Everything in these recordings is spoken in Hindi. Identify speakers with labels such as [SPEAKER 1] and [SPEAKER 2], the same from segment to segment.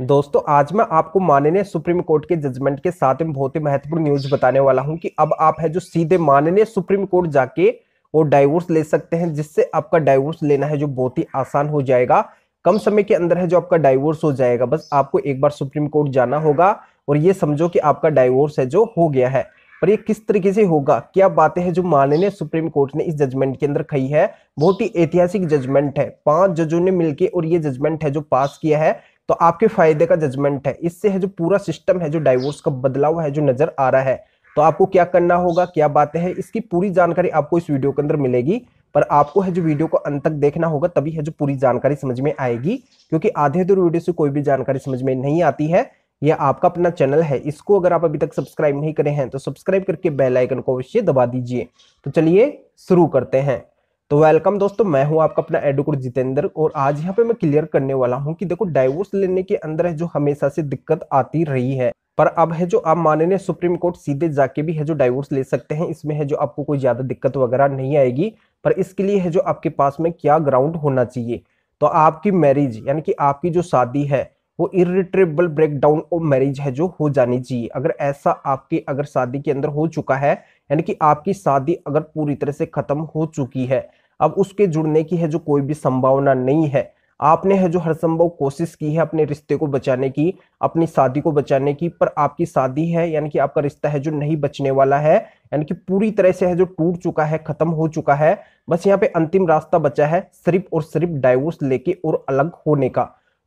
[SPEAKER 1] दोस्तों आज मैं आपको माननीय सुप्रीम कोर्ट के जजमेंट के साथ में बहुत ही महत्वपूर्ण न्यूज बताने वाला हूं कि अब आप है जो सीधे माननीय सुप्रीम कोर्ट जाके वो डाइवोर्स ले सकते हैं जिससे आपका डाइवोर्स लेना है जो बहुत ही आसान हो जाएगा कम समय के अंदर है जो आपका डाइवोर्स हो जाएगा बस आपको एक बार सुप्रीम कोर्ट जाना होगा और ये समझो कि आपका डाइवोर्स है जो हो गया है पर ये किस तरीके से होगा क्या बातें हैं जो माननीय सुप्रीम कोर्ट ने इस जजमेंट के अंदर कही है बहुत ही ऐतिहासिक जजमेंट है पांच जजों ने मिलकर और ये जजमेंट है जो पास किया है तो आपके फायदे का जजमेंट है इससे है जो पूरा सिस्टम है जो डाइवोर्स का बदलाव है जो नजर आ रहा है तो आपको क्या करना होगा क्या बातें हैं इसकी पूरी जानकारी आपको इस वीडियो के अंदर मिलेगी पर आपको है जो वीडियो को अंत तक देखना होगा तभी है जो पूरी जानकारी समझ में आएगी क्योंकि आधे दूर वीडियो से कोई भी जानकारी समझ में नहीं आती है यह आपका अपना चैनल है इसको अगर आप अभी तक सब्सक्राइब नहीं करें हैं तो सब्सक्राइब करके बेल आइकन को अवश्य दबा दीजिए तो चलिए शुरू करते हैं तो वेलकम दोस्तों मैं हूं आपका अपना एडवोकेट जितेंद्र और आज यहाँ पे मैं क्लियर करने वाला हूं कि देखो डाइवोर्स लेने के अंदर है जो हमेशा से दिक्कत आती रही है पर अब है जो आप माननीय सुप्रीम कोर्ट सीधे जाके भी है जो डाइवोर्स ले सकते हैं इसमें है जो आपको कोई ज्यादा दिक्कत वगैरह नहीं आएगी पर इसके लिए है जो आपके पास में क्या ग्राउंड होना चाहिए तो आपकी मैरिज यानी कि आपकी जो शादी है वो इरिट्रेबल ब्रेकडाउन ऑफ मैरिज है जो हो जानी चाहिए अगर ऐसा आपकी अगर शादी के अंदर हो चुका है यानी कि आपकी शादी अगर पूरी तरह से खत्म हो चुकी है अब उसके जुड़ने की है जो कोई भी संभावना नहीं है आपने है जो हर संभव कोशिश की है अपने रिश्ते को बचाने की अपनी शादी को बचाने की पर आपकी शादी है यानी कि आपका रिश्ता है जो नहीं बचने वाला है यानी कि पूरी तरह से है जो टूट चुका है खत्म हो चुका है बस यहाँ पे अंतिम रास्ता बचा है सिर्फ और सिर्फ डाइवोर्स लेके और अलग होने का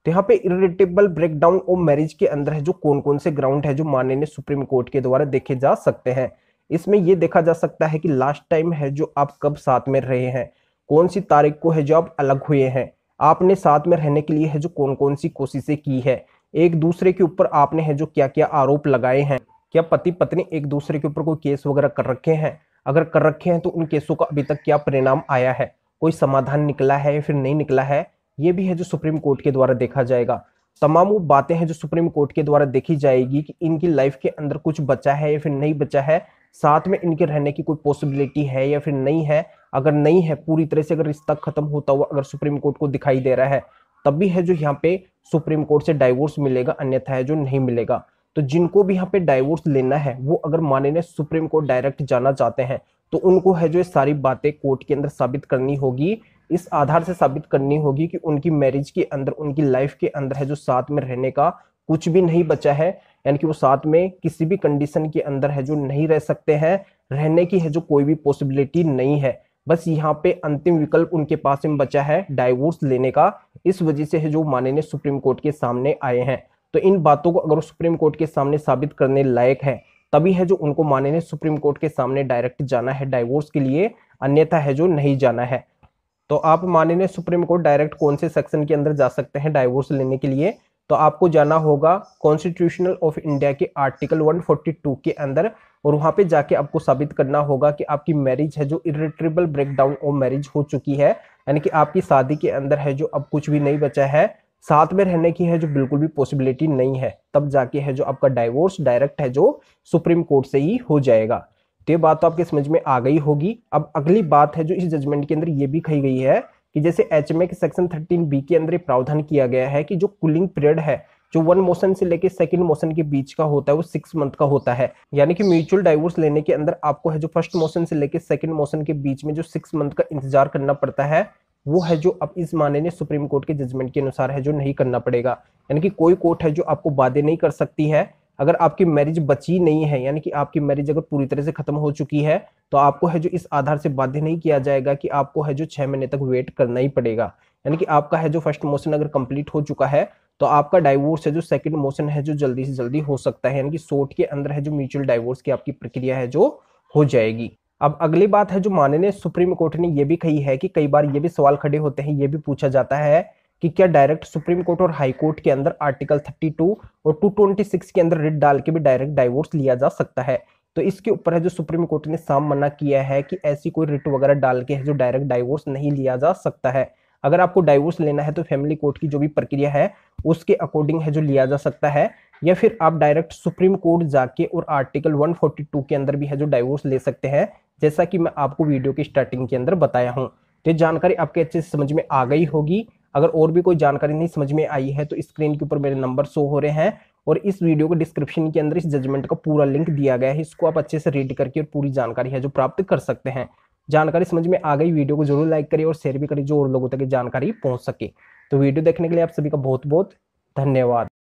[SPEAKER 1] तो यहाँ पे इरिटेबल ब्रेकडाउन और मैरिज के अंदर है जो कौन कौन से ग्राउंड है जो माननीय सुप्रीम कोर्ट के द्वारा देखे जा सकते हैं इसमें ये देखा जा सकता है कि लास्ट टाइम है जो आप कब साथ में रहे हैं कौन सी तारीख को है जो आप अलग हुए हैं आपने साथ में रहने के लिए है जो कौन कौन सी कोशिशें की है एक दूसरे के ऊपर आपने है जो क्या क्या आरोप लगाए हैं क्या पति पत्नी एक दूसरे के ऊपर कोई केस वगैरह कर रखे हैं अगर कर रखे हैं तो उन केसों का अभी तक क्या परिणाम आया है कोई समाधान निकला है या फिर नहीं निकला है ये भी है जो सुप्रीम कोर्ट के द्वारा देखा जाएगा तमाम वो बातें हैं जो सुप्रीम कोर्ट के द्वारा देखी जाएगी कि इनकी लाइफ के अंदर कुछ बचा है या फिर नहीं बचा है साथ में इनके रहने की कोई पॉसिबिलिटी है या फिर नहीं है अगर नहीं है पूरी तरह से अगर रिश्ता खत्म होता हुआ अगर सुप्रीम कोर्ट को दिखाई दे रहा है तब भी है जो यहाँ पे सुप्रीम कोर्ट से डाइवोर्स मिलेगा अन्यथा है जो नहीं मिलेगा तो जिनको भी यहाँ पे डाइवोर्स लेना है वो अगर माननीय सुप्रीम कोर्ट डायरेक्ट जाना चाहते हैं तो उनको है जो ये सारी बातें कोर्ट के अंदर साबित करनी होगी इस आधार से साबित करनी होगी कि उनकी मैरिज के अंदर उनकी लाइफ के अंदर है जो साथ में रहने का कुछ भी नहीं बचा है यानी कि वो साथ में किसी भी कंडीशन के अंदर है जो नहीं रह सकते हैं रहने की है जो कोई भी पॉसिबिलिटी नहीं है बस यहाँ पे अंतिम विकल्प उनके पास में बचा है डाइवोर्स लेने का इस वजह से है जो माननीय सुप्रीम कोर्ट के सामने आए हैं तो इन बातों को अगर सुप्रीम कोर्ट के सामने साबित करने लायक है तभी है जो उनको माननीय सुप्रीम कोर्ट के सामने डायरेक्ट जाना है डाइवोर्स के लिए अन्यथा है जो नहीं जाना है तो आप माननीय सुप्रीम कोर्ट डायरेक्ट कौन से सेक्शन के अंदर जा सकते हैं डाइवोर्स लेने के लिए तो आपको जाना होगा कॉन्स्टिट्यूशनल ऑफ इंडिया के आर्टिकल 142 के अंदर और वहां पे जाके आपको साबित करना होगा कि आपकी मैरिज है जो इरिट्रेबल ब्रेकडाउन ऑफ मैरिज हो चुकी है यानी कि आपकी शादी के अंदर है जो अब कुछ भी नहीं बचा है साथ में रहने की है जो बिल्कुल भी पॉसिबिलिटी नहीं है तब जाके है जो आपका डाइवोर्स डायरेक्ट है जो सुप्रीम कोर्ट से ही हो जाएगा तो ये बात तो आपके समझ में आ गई होगी अब अगली बात है जो इस जजमेंट के अंदर ये भी कही गई है कि जैसे एच एम के सेक्शन थर्टीन बी के अंदर प्रावधान किया गया है कि जो कूलिंग पीरियड है जो वन मोशन से लेके सेकंड मोशन के बीच का होता है वो सिक्स मंथ का होता है यानी कि म्यूचुअल डाइवोर्स लेने के अंदर आपको है जो फर्स्ट मोशन से लेके सेकंड मोशन के बीच में जो सिक्स मंथ का इंतजार करना पड़ता है वो है जो अब इस ने सुप्रीम कोर्ट के जजमेंट के अनुसार है जो नहीं करना पड़ेगा यानी कि कोई कोर्ट है जो आपको वादे नहीं कर सकती है अगर आपकी मैरिज बची नहीं है यानी कि आपकी मैरिज अगर पूरी तरह से खत्म हो चुकी है तो आपको है जो इस आधार से बाध्य नहीं किया जाएगा कि आपको है जो छह महीने तक वेट करना ही पड़ेगा यानी कि आपका है जो फर्स्ट मोशन अगर कंप्लीट हो चुका है तो आपका डाइवोर्स है जो सेकंड मोशन है जो जल्दी से जल्दी हो सकता है यानी कि सोट के अंदर है जो म्यूचुअल डाइवोर्स की आपकी प्रक्रिया है जो हो जाएगी अब अगली बात है जो माननीय सुप्रीम कोर्ट ने यह भी कही है कि कई बार ये भी सवाल खड़े होते हैं ये भी पूछा जाता है कि क्या डायरेक्ट सुप्रीम कोर्ट और हाई कोर्ट के अंदर आर्टिकल 32 और 226 के अंदर रिट डाल के भी डायरेक्ट डाइवोर्स लिया जा सकता है तो इसके ऊपर है जो सुप्रीम कोर्ट ने साम मना किया है कि ऐसी कोई रिट वगैरह डाल के है जो डायरेक्ट डाइवोर्स नहीं लिया जा सकता है अगर आपको डाइवोर्स लेना है तो फैमिली कोर्ट की जो भी प्रक्रिया है उसके अकॉर्डिंग है जो लिया जा सकता है या फिर आप डायरेक्ट सुप्रीम कोर्ट जाके और आर्टिकल 142 के अंदर भी है जो डाइवोर्स ले सकते हैं जैसा कि मैं आपको वीडियो की स्टार्टिंग के अंदर बताया हूँ तो जानकारी आपके अच्छे से समझ में आ गई होगी अगर और भी कोई जानकारी नहीं समझ में आई है तो स्क्रीन के ऊपर मेरे नंबर शो हो रहे हैं और इस वीडियो को डिस्क्रिप्शन के अंदर इस जजमेंट का पूरा लिंक दिया गया है इसको आप अच्छे से रीड करके और पूरी जानकारी है जो प्राप्त कर सकते हैं जानकारी समझ में आ गई वीडियो को जरूर लाइक करिए और शेयर भी करिए जो और लोगों तक जानकारी पहुंच सके तो वीडियो देखने के लिए आप सभी का बहुत बहुत धन्यवाद